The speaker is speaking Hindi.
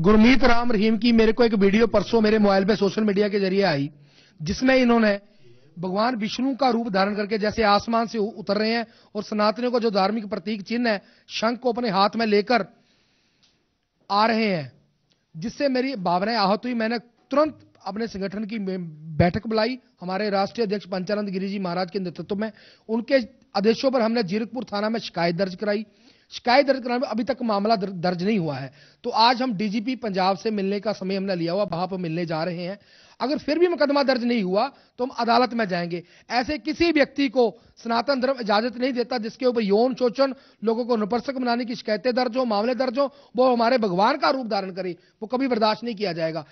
गुरमीत राम रहीम की मेरे को एक वीडियो परसों मेरे मोबाइल पे सोशल मीडिया के जरिए आई जिसमें इन्होंने भगवान विष्णु का रूप धारण करके जैसे आसमान से उतर रहे हैं और सनातनियों का जो धार्मिक प्रतीक चिन्ह है शंख को अपने हाथ में लेकर आ रहे हैं जिससे मेरी भावनाएं आहत हुई मैंने तुरंत अपने संगठन की बैठक बुलाई हमारे राष्ट्रीय अध्यक्ष पंचानंद गिरिजी महाराज के नेतृत्व में उनके आदेशों पर हमने जीरकपुर थाना में शिकायत दर्ज कराई शिकायत दर्ज कराने अभी तक मामला दर्ज नहीं हुआ है तो आज हम डीजीपी पंजाब से मिलने का समय हमने लिया हुआ वहां पर मिलने जा रहे हैं अगर फिर भी मुकदमा दर्ज नहीं हुआ तो हम अदालत में जाएंगे ऐसे किसी व्यक्ति को सनातन धर्म इजाजत नहीं देता जिसके ऊपर यौन शोषण लोगों को नपुंसक बनाने की शिकायतें दर्ज हो मामले दर्ज हो वो हमारे भगवान का रूप धारण करे वो कभी बर्दाश्त नहीं किया जाएगा